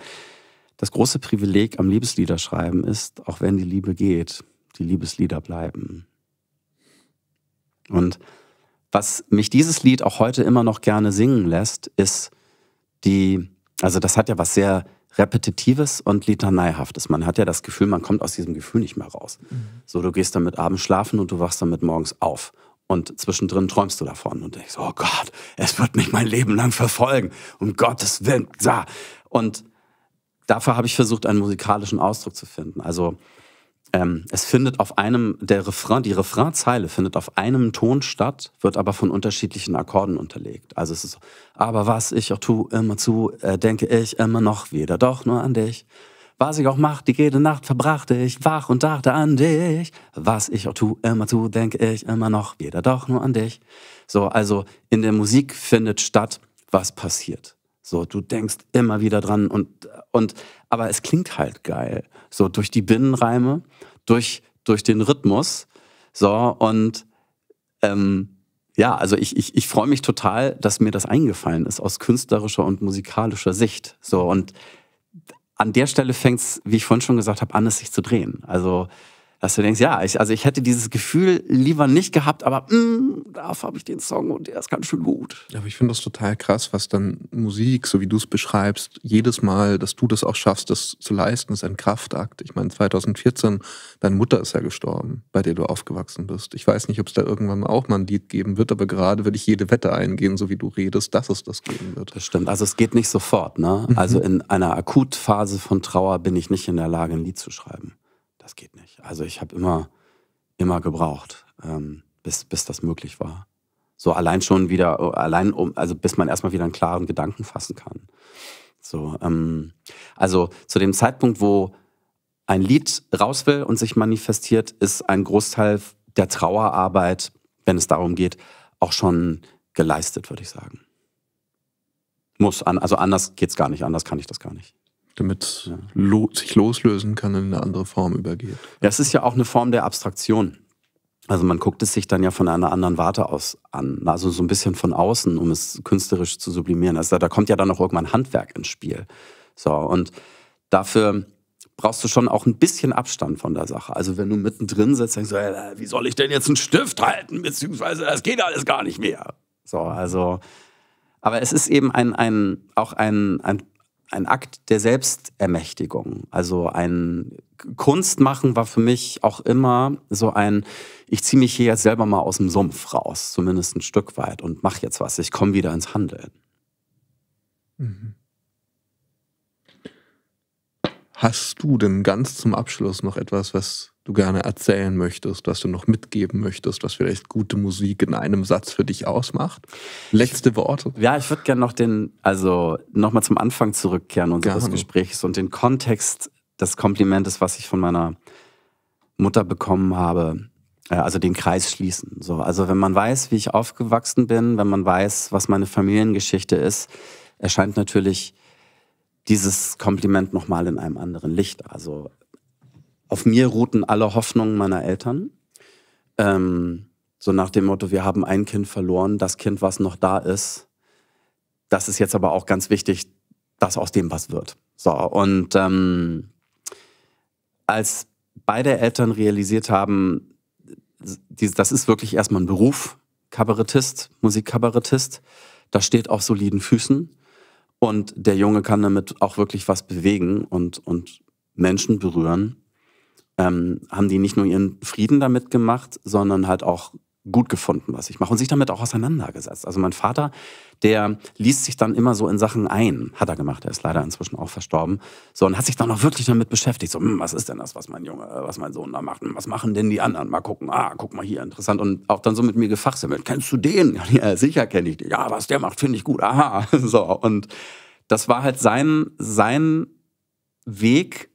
Das große Privileg am Liebesliederschreiben ist, auch wenn die Liebe geht, die Liebeslieder bleiben. Und was mich dieses Lied auch heute immer noch gerne singen lässt, ist die, also das hat ja was sehr Repetitives und Litaneihaftes. Man hat ja das Gefühl, man kommt aus diesem Gefühl nicht mehr raus. Mhm. So, du gehst damit abends schlafen und du wachst damit morgens auf. Und zwischendrin träumst du davon und denkst, oh Gott, es wird mich mein Leben lang verfolgen. Um Gottes Willen. Und dafür habe ich versucht, einen musikalischen Ausdruck zu finden. Also ähm, es findet auf einem, der Refrain, die Refrainzeile findet auf einem Ton statt, wird aber von unterschiedlichen Akkorden unterlegt. Also es ist, so, aber was ich auch tu, immer zu, äh, denke ich immer noch wieder, doch nur an dich. Was ich auch mach, die jede Nacht verbrachte ich wach und dachte an dich. Was ich auch tu, immer zu, denke ich immer noch wieder, doch nur an dich. So, also in der Musik findet statt, was passiert. So, du denkst immer wieder dran und, und, aber es klingt halt geil. So, durch die Binnenreime, durch, durch den Rhythmus. So, und, ähm, ja, also ich, ich, ich freue mich total, dass mir das eingefallen ist aus künstlerischer und musikalischer Sicht. So, und an der Stelle fängt's, wie ich vorhin schon gesagt habe, an, es sich zu drehen. Also dass du denkst, ja, ich, also ich hätte dieses Gefühl lieber nicht gehabt, aber mh, mm, dafür habe ich den Song und der ist ganz schön gut. Aber ich finde das total krass, was dann Musik, so wie du es beschreibst, jedes Mal, dass du das auch schaffst, das zu leisten, ist ein Kraftakt. Ich meine, 2014, deine Mutter ist ja gestorben, bei der du aufgewachsen bist. Ich weiß nicht, ob es da irgendwann mal auch mal ein Lied geben wird, aber gerade würde ich jede Wette eingehen, so wie du redest, dass es das geben wird. Das stimmt. Also es geht nicht sofort. Ne? Also mhm. in einer Akutphase von Trauer bin ich nicht in der Lage, ein Lied zu schreiben das geht nicht. Also ich habe immer, immer gebraucht, ähm, bis, bis das möglich war. So allein schon wieder, allein um, also bis man erstmal wieder einen klaren Gedanken fassen kann. So, ähm, also zu dem Zeitpunkt, wo ein Lied raus will und sich manifestiert, ist ein Großteil der Trauerarbeit, wenn es darum geht, auch schon geleistet, würde ich sagen. Muss, an, also anders geht es gar nicht, anders kann ich das gar nicht damit es lo sich loslösen kann und in eine andere Form übergeht. Das ist ja auch eine Form der Abstraktion. Also man guckt es sich dann ja von einer anderen Warte aus an, also so ein bisschen von außen, um es künstlerisch zu sublimieren. Also da kommt ja dann auch irgendwann Handwerk ins Spiel. So, und dafür brauchst du schon auch ein bisschen Abstand von der Sache. Also wenn du mittendrin sitzt, denkst du, äh, wie soll ich denn jetzt einen Stift halten, beziehungsweise das geht alles gar nicht mehr. So, also, aber es ist eben ein, ein, auch ein, ein ein Akt der Selbstermächtigung. Also ein Kunstmachen war für mich auch immer so ein, ich ziehe mich hier jetzt selber mal aus dem Sumpf raus, zumindest ein Stück weit und mache jetzt was. Ich komme wieder ins Handeln. Mhm. Hast du denn ganz zum Abschluss noch etwas, was du gerne erzählen möchtest, was du noch mitgeben möchtest, was vielleicht gute Musik in einem Satz für dich ausmacht? Letzte Worte. Ja, ich würde gerne noch den, also nochmal zum Anfang zurückkehren unseres gerne. Gesprächs und den Kontext des Komplimentes, was ich von meiner Mutter bekommen habe, äh, also den Kreis schließen. So, also wenn man weiß, wie ich aufgewachsen bin, wenn man weiß, was meine Familiengeschichte ist, erscheint natürlich dieses Kompliment nochmal in einem anderen Licht. Also auf mir ruhten alle Hoffnungen meiner Eltern. Ähm, so nach dem Motto, wir haben ein Kind verloren, das Kind, was noch da ist, das ist jetzt aber auch ganz wichtig, dass aus dem was wird. So, und ähm, als beide Eltern realisiert haben, das ist wirklich erstmal ein Beruf, Kabarettist, Musikkabarettist, das steht auf soliden Füßen und der Junge kann damit auch wirklich was bewegen und, und Menschen berühren ähm, haben die nicht nur ihren Frieden damit gemacht, sondern halt auch gut gefunden, was ich mache und sich damit auch auseinandergesetzt. Also mein Vater, der liest sich dann immer so in Sachen ein, hat er gemacht, er ist leider inzwischen auch verstorben, so und hat sich dann auch wirklich damit beschäftigt, so, hm, was ist denn das, was mein Junge, äh, was mein Sohn da macht, hm, was machen denn die anderen, mal gucken, ah, guck mal hier, interessant und auch dann so mit mir gefachsimmelt, kennst du den? Ja, sicher kenne ich den, ja, was der macht, finde ich gut, aha, so und das war halt sein, sein Weg,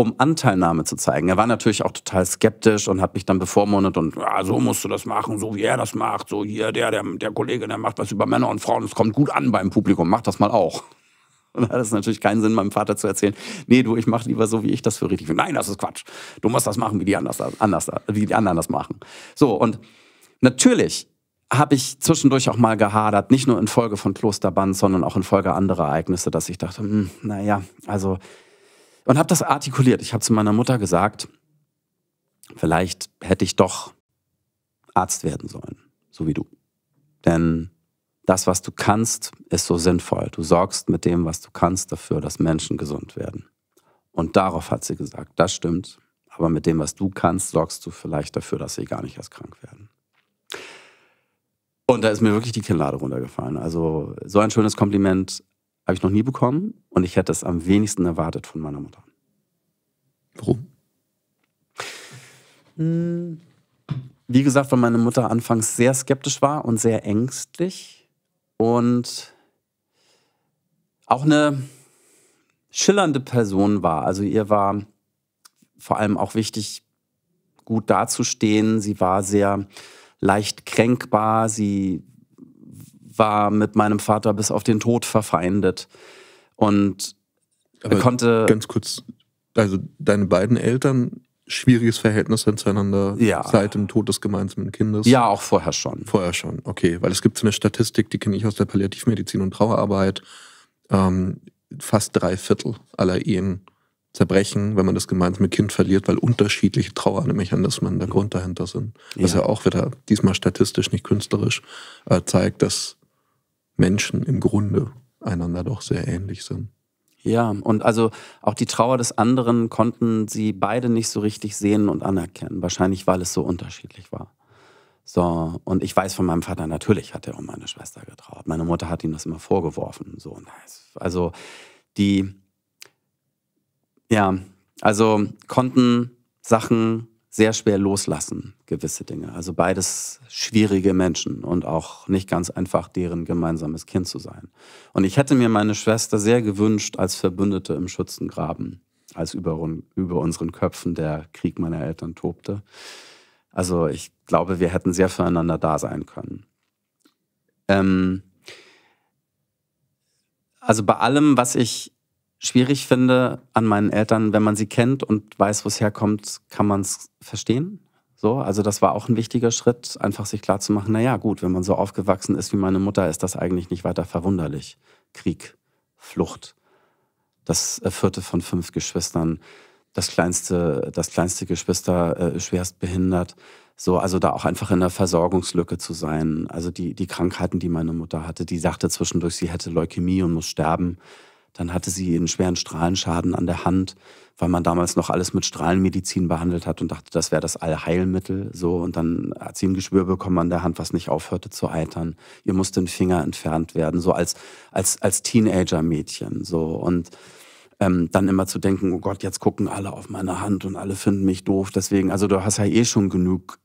um Anteilnahme zu zeigen. Er war natürlich auch total skeptisch und hat mich dann bevormundet und ja, so musst du das machen, so wie er das macht, so hier, der, der, der Kollege, der macht was über Männer und Frauen, es kommt gut an beim Publikum, mach das mal auch. Und da hat es natürlich keinen Sinn, meinem Vater zu erzählen, nee, du, ich mach lieber so, wie ich das für richtig finde. Nein, das ist Quatsch. Du musst das machen, wie die, anders, anders, wie die anderen das machen. So, und natürlich habe ich zwischendurch auch mal gehadert, nicht nur in Folge von Klosterband, sondern auch in Folge anderer Ereignisse, dass ich dachte, mh, hm, naja, also und habe das artikuliert. Ich habe zu meiner Mutter gesagt, vielleicht hätte ich doch Arzt werden sollen, so wie du. Denn das, was du kannst, ist so sinnvoll. Du sorgst mit dem, was du kannst, dafür, dass Menschen gesund werden. Und darauf hat sie gesagt, das stimmt, aber mit dem, was du kannst, sorgst du vielleicht dafür, dass sie gar nicht erst krank werden. Und da ist mir wirklich die Kinnlade runtergefallen. Also so ein schönes Kompliment habe ich noch nie bekommen und ich hätte es am wenigsten erwartet von meiner Mutter. Warum? Hm, wie gesagt, weil meine Mutter anfangs sehr skeptisch war und sehr ängstlich und auch eine schillernde Person war. Also ihr war vor allem auch wichtig, gut dazustehen. Sie war sehr leicht kränkbar. Sie war mit meinem Vater bis auf den Tod verfeindet. Und Aber konnte. Ganz kurz, also deine beiden Eltern, schwieriges Verhältnis zueinander ja. seit dem Tod des gemeinsamen Kindes? Ja, auch vorher schon. Vorher schon, okay. Weil es gibt so eine Statistik, die kenne ich aus der Palliativmedizin und Trauerarbeit. Ähm, fast drei Viertel aller Ehen zerbrechen, wenn man das gemeinsame Kind verliert, weil unterschiedliche Trauermechanismen der Grund dahinter sind. Was ja. ja auch wieder, diesmal statistisch, nicht künstlerisch, äh, zeigt, dass Menschen im Grunde einander doch sehr ähnlich sind. Ja, und also auch die Trauer des anderen konnten sie beide nicht so richtig sehen und anerkennen, wahrscheinlich weil es so unterschiedlich war. So, und ich weiß von meinem Vater, natürlich hat er um meine Schwester getraut. Meine Mutter hat ihm das immer vorgeworfen. So, also die, ja, also konnten Sachen sehr schwer loslassen, gewisse Dinge. Also beides schwierige Menschen und auch nicht ganz einfach, deren gemeinsames Kind zu sein. Und ich hätte mir meine Schwester sehr gewünscht als Verbündete im Schützengraben, als über, über unseren Köpfen der Krieg meiner Eltern tobte. Also ich glaube, wir hätten sehr füreinander da sein können. Ähm also bei allem, was ich schwierig finde an meinen Eltern, wenn man sie kennt und weiß, wo es herkommt, kann man es verstehen. So, also das war auch ein wichtiger Schritt, einfach sich klarzumachen, naja gut, wenn man so aufgewachsen ist wie meine Mutter, ist das eigentlich nicht weiter verwunderlich. Krieg, Flucht, das vierte von fünf Geschwistern, das kleinste, das kleinste Geschwister äh, schwerst behindert. So, also da auch einfach in der Versorgungslücke zu sein. Also die, die Krankheiten, die meine Mutter hatte, die sagte zwischendurch, sie hätte Leukämie und muss sterben. Dann hatte sie einen schweren Strahlenschaden an der Hand, weil man damals noch alles mit Strahlenmedizin behandelt hat und dachte, das wäre das Allheilmittel. So, und dann hat sie ein Geschwür bekommen an der Hand, was nicht aufhörte zu eitern. Ihr musste ein Finger entfernt werden, so als, als, als Teenager-Mädchen. So, und ähm, dann immer zu denken, oh Gott, jetzt gucken alle auf meine Hand und alle finden mich doof. Deswegen, also du hast ja eh schon genug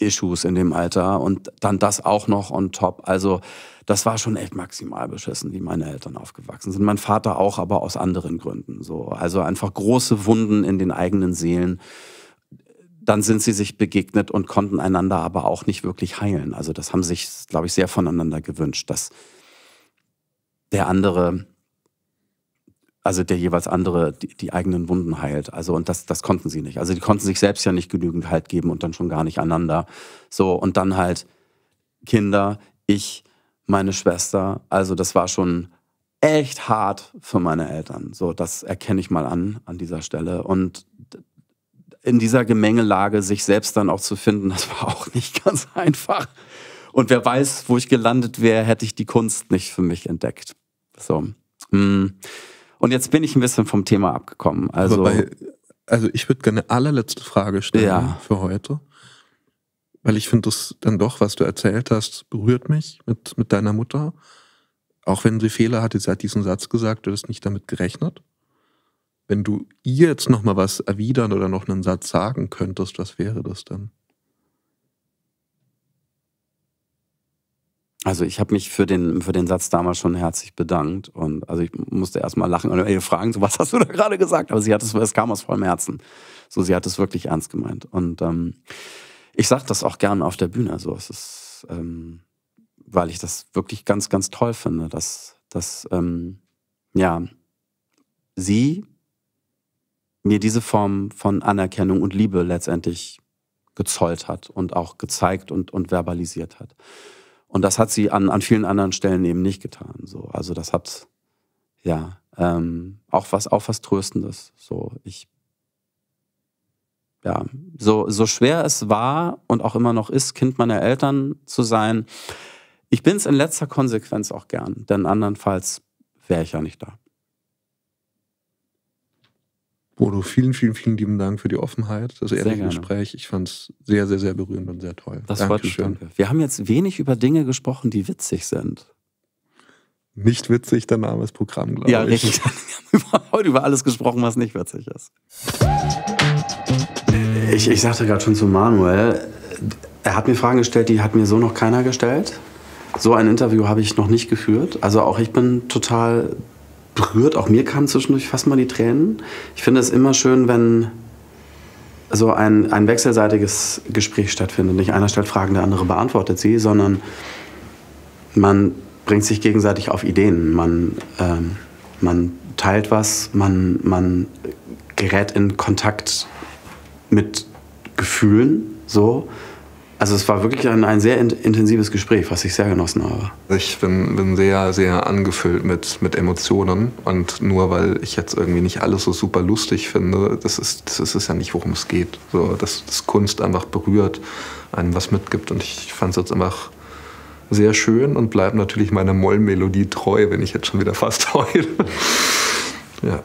Issues in dem Alter und dann das auch noch on top. Also das war schon echt maximal beschissen, wie meine Eltern aufgewachsen sind. Mein Vater auch, aber aus anderen Gründen. So, also einfach große Wunden in den eigenen Seelen. Dann sind sie sich begegnet und konnten einander aber auch nicht wirklich heilen. Also das haben sich, glaube ich, sehr voneinander gewünscht, dass der andere also der jeweils andere die, die, eigenen Wunden heilt. Also und das, das konnten sie nicht. Also die konnten sich selbst ja nicht genügend Halt geben und dann schon gar nicht einander. So und dann halt Kinder, ich, meine Schwester. Also das war schon echt hart für meine Eltern. So das erkenne ich mal an an dieser Stelle und in dieser Gemengelage sich selbst dann auch zu finden, das war auch nicht ganz einfach. Und wer weiß, wo ich gelandet wäre, hätte ich die Kunst nicht für mich entdeckt. So. Hm. Und jetzt bin ich ein bisschen vom Thema abgekommen. Also, bei, also ich würde gerne allerletzte Frage stellen ja. für heute. Weil ich finde das dann doch, was du erzählt hast, berührt mich mit, mit deiner Mutter. Auch wenn sie Fehler hatte, sie hat diesen Satz gesagt, du hast nicht damit gerechnet. Wenn du ihr jetzt nochmal was erwidern oder noch einen Satz sagen könntest, was wäre das dann? Also ich habe mich für den, für den Satz damals schon herzlich bedankt und also ich musste erstmal lachen und ihr fragen, so was hast du da gerade gesagt? Aber sie hat es, es kam aus vollem Herzen. So, sie hat es wirklich ernst gemeint. Und ähm, ich sage das auch gerne auf der Bühne. So, es ist, ähm, weil ich das wirklich ganz, ganz toll finde, dass, dass ähm, ja, sie mir diese Form von Anerkennung und Liebe letztendlich gezollt hat und auch gezeigt und, und verbalisiert hat. Und das hat sie an, an vielen anderen Stellen eben nicht getan. So. Also das hat, ja, ähm, auch was, auch was Tröstendes. So, ich, ja, so, so schwer es war und auch immer noch ist, Kind meiner Eltern zu sein, ich bin es in letzter Konsequenz auch gern, denn andernfalls wäre ich ja nicht da. Bodo, vielen, vielen, vielen lieben Dank für die Offenheit, das ehrliche Gespräch. Ich fand es sehr, sehr, sehr berührend und sehr toll. Das war schön. Wir haben jetzt wenig über Dinge gesprochen, die witzig sind. Nicht witzig, der Name ist Programm, glaube ja, ich. Ja, richtig. Wir haben heute über alles gesprochen, was nicht witzig ist. Ich, ich sagte gerade schon zu Manuel, er hat mir Fragen gestellt, die hat mir so noch keiner gestellt. So ein Interview habe ich noch nicht geführt. Also auch ich bin total berührt. Auch mir kamen zwischendurch fast mal die Tränen. Ich finde es immer schön, wenn so ein, ein wechselseitiges Gespräch stattfindet. Nicht einer stellt Fragen, der andere beantwortet sie, sondern man bringt sich gegenseitig auf Ideen. Man, ähm, man teilt was, man, man gerät in Kontakt mit Gefühlen so also es war wirklich ein, ein sehr in intensives Gespräch, was ich sehr genossen habe. Ich bin, bin sehr, sehr angefüllt mit, mit Emotionen. Und nur weil ich jetzt irgendwie nicht alles so super lustig finde, das ist, das ist es ja nicht, worum es geht. So, dass, dass Kunst einfach berührt, einem was mitgibt. Und ich fand es jetzt einfach sehr schön und bleibe natürlich meiner Mollmelodie treu, wenn ich jetzt schon wieder fast heule. ja.